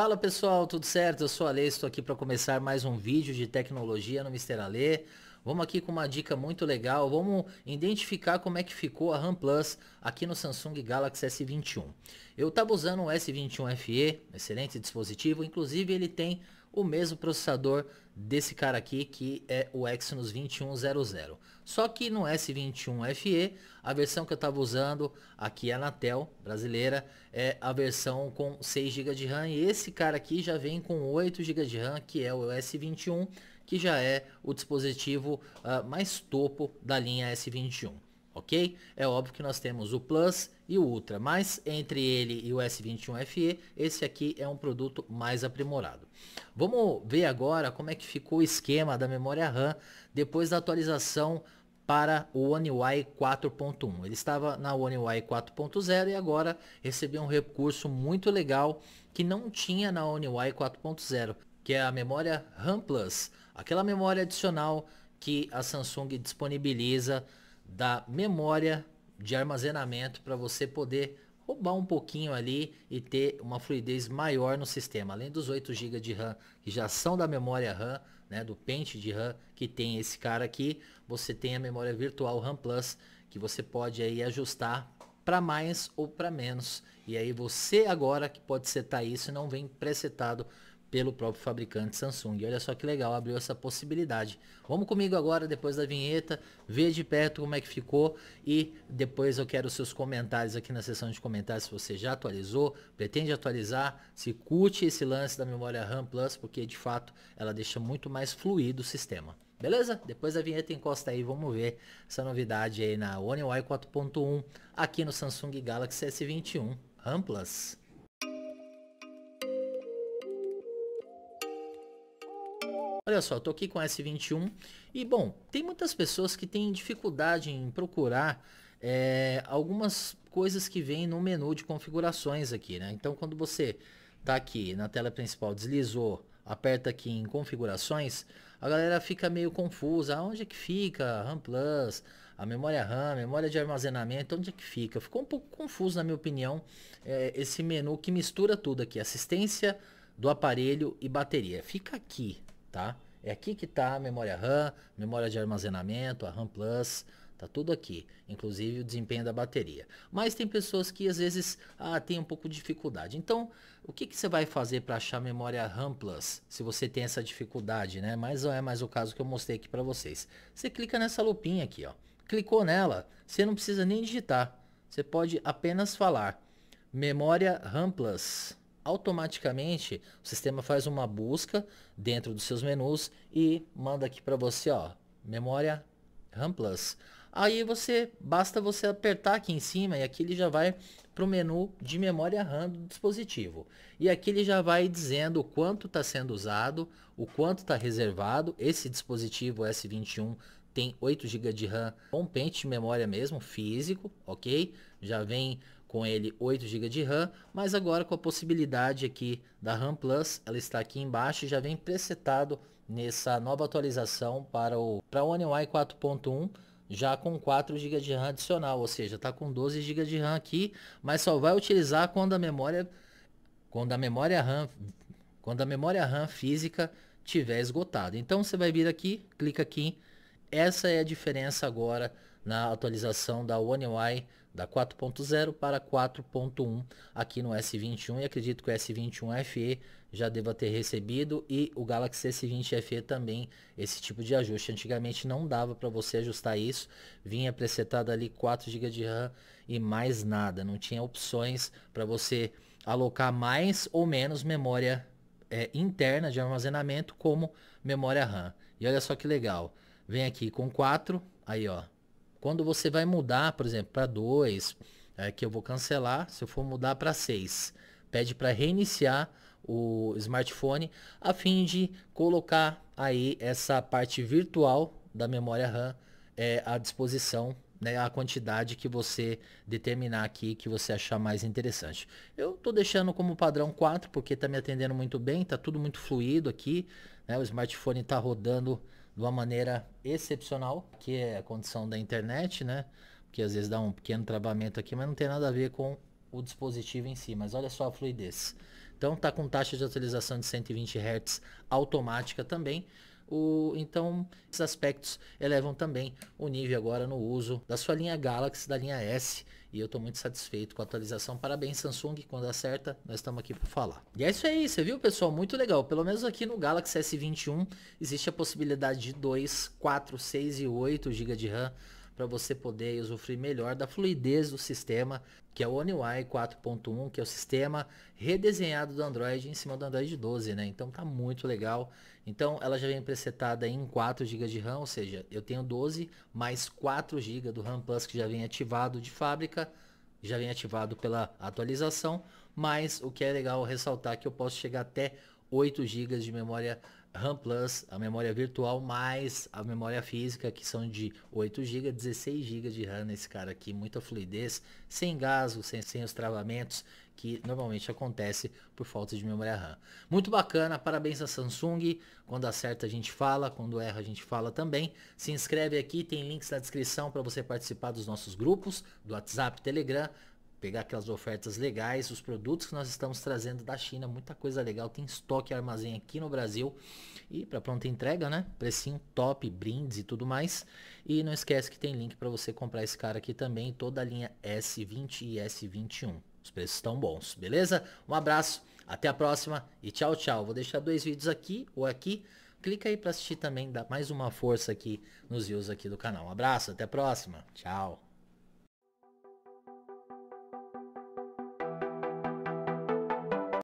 Fala pessoal, tudo certo? Eu sou a Lê, estou aqui para começar mais um vídeo de tecnologia no Mr. Alê. Vamos aqui com uma dica muito legal, vamos identificar como é que ficou a RAM Plus aqui no Samsung Galaxy S21. Eu estava usando o S21 FE, excelente dispositivo, inclusive ele tem o mesmo processador desse cara aqui, que é o Exynos 2100. Só que no S21 FE, a versão que eu estava usando aqui, a Anatel brasileira, é a versão com 6 GB de RAM. E esse cara aqui já vem com 8 GB de RAM, que é o S21, que já é o dispositivo uh, mais topo da linha S21 ok? É óbvio que nós temos o Plus e o Ultra, mas entre ele e o S21 FE, esse aqui é um produto mais aprimorado. Vamos ver agora como é que ficou o esquema da memória RAM depois da atualização para o One UI 4.1. Ele estava na One UI 4.0 e agora recebeu um recurso muito legal que não tinha na One UI 4.0, que é a memória RAM Plus, aquela memória adicional que a Samsung disponibiliza da memória de armazenamento para você poder roubar um pouquinho ali e ter uma fluidez maior no sistema. Além dos 8 GB de RAM que já são da memória RAM, né, do pente de RAM que tem esse cara aqui, você tem a memória virtual RAM Plus que você pode aí ajustar para mais ou para menos. E aí você agora que pode setar isso não vem presetado pelo próprio fabricante Samsung. Olha só que legal, abriu essa possibilidade. Vamos comigo agora, depois da vinheta, ver de perto como é que ficou e depois eu quero seus comentários aqui na seção de comentários se você já atualizou, pretende atualizar, se curte esse lance da memória RAM Plus, porque de fato ela deixa muito mais fluido o sistema. Beleza? Depois da vinheta encosta aí, vamos ver essa novidade aí na One UI 4.1 aqui no Samsung Galaxy S21 RAM Plus. Olha só, estou aqui com S21 e, bom, tem muitas pessoas que têm dificuldade em procurar é, algumas coisas que vêm no menu de configurações aqui, né? Então, quando você está aqui na tela principal, deslizou, aperta aqui em configurações, a galera fica meio confusa. Onde é que fica RAM Plus, a memória RAM, memória de armazenamento, onde é que fica? Ficou um pouco confuso, na minha opinião, é, esse menu que mistura tudo aqui, assistência do aparelho e bateria. Fica aqui, tá? É aqui que está a memória RAM, memória de armazenamento, a RAM Plus, tá tudo aqui, inclusive o desempenho da bateria. Mas tem pessoas que às vezes ah, tem um pouco de dificuldade. Então, o que, que você vai fazer para achar memória RAM Plus, se você tem essa dificuldade, né? Mas não é mais o caso que eu mostrei aqui para vocês. Você clica nessa lupinha aqui, ó. Clicou nela, você não precisa nem digitar. Você pode apenas falar memória RAM Plus automaticamente o sistema faz uma busca dentro dos seus menus e manda aqui para você, ó, memória RAM Plus. Aí você basta você apertar aqui em cima e aqui ele já vai para o menu de memória RAM do dispositivo. E aqui ele já vai dizendo o quanto está sendo usado, o quanto está reservado. Esse dispositivo S21 tem 8 GB de RAM, com pente de memória mesmo, físico, ok? Já vem com ele 8 GB de RAM, mas agora com a possibilidade aqui da RAM Plus, ela está aqui embaixo e já vem presetado nessa nova atualização para o para One UI 4.1 já com 4 GB de RAM adicional, ou seja, está com 12 GB de RAM aqui, mas só vai utilizar quando a memória quando a memória RAM quando a memória RAM física tiver esgotada. Então você vai vir aqui, clica aqui. Essa é a diferença agora na atualização da One UI da 4.0 para 4.1 aqui no S21 e acredito que o S21 FE já deva ter recebido e o Galaxy S20 FE também esse tipo de ajuste. Antigamente não dava para você ajustar isso, vinha presetado ali 4 GB de RAM e mais nada, não tinha opções para você alocar mais ou menos memória é, interna de armazenamento como memória RAM. E olha só que legal, vem aqui com 4, aí ó, quando você vai mudar, por exemplo, para 2, é, que eu vou cancelar, se eu for mudar para 6, pede para reiniciar o smartphone a fim de colocar aí essa parte virtual da memória RAM é, à disposição né, a quantidade que você determinar aqui que você achar mais interessante. Eu estou deixando como padrão 4 porque está me atendendo muito bem, está tudo muito fluido aqui, né, o smartphone está rodando de uma maneira excepcional, que é a condição da internet, né? Porque às vezes dá um pequeno travamento aqui, mas não tem nada a ver com o dispositivo em si, mas olha só a fluidez. Então tá com taxa de atualização de 120 Hz automática também. O, então, esses aspectos elevam também o nível agora no uso da sua linha Galaxy, da linha S e eu estou muito satisfeito com a atualização. Parabéns, Samsung. Quando acerta, nós estamos aqui para falar. E é isso aí, você viu, pessoal? Muito legal. Pelo menos aqui no Galaxy S21 existe a possibilidade de 2, 4, 6 e 8 GB de RAM para você poder usufruir melhor da fluidez do sistema, que é o One UI 4.1, que é o sistema redesenhado do Android em cima do Android 12, né? Então tá muito legal. Então ela já vem presetada em 4 GB de RAM, ou seja, eu tenho 12 mais 4 GB do RAM Plus que já vem ativado de fábrica, já vem ativado pela atualização, mas o que é legal ressaltar é que eu posso chegar até 8 GB de memória RAM Plus, a memória virtual mais a memória física, que são de 8 GB, 16 GB de RAM nesse cara aqui, muita fluidez, sem gaso, sem, sem os travamentos que normalmente acontece por falta de memória RAM. Muito bacana, parabéns a Samsung. Quando acerta a gente fala, quando erra a gente fala também. Se inscreve aqui, tem links na descrição para você participar dos nossos grupos, do WhatsApp, Telegram pegar aquelas ofertas legais, os produtos que nós estamos trazendo da China, muita coisa legal, tem estoque armazém aqui no Brasil e para pronta entrega, né? Precinho top, brindes e tudo mais. E não esquece que tem link para você comprar esse cara aqui também, toda a linha S20 e S21. Os preços estão bons, beleza? Um abraço, até a próxima e tchau, tchau. Vou deixar dois vídeos aqui ou aqui. Clica aí para assistir também, dá mais uma força aqui nos views aqui do canal. Um abraço, até a próxima. Tchau.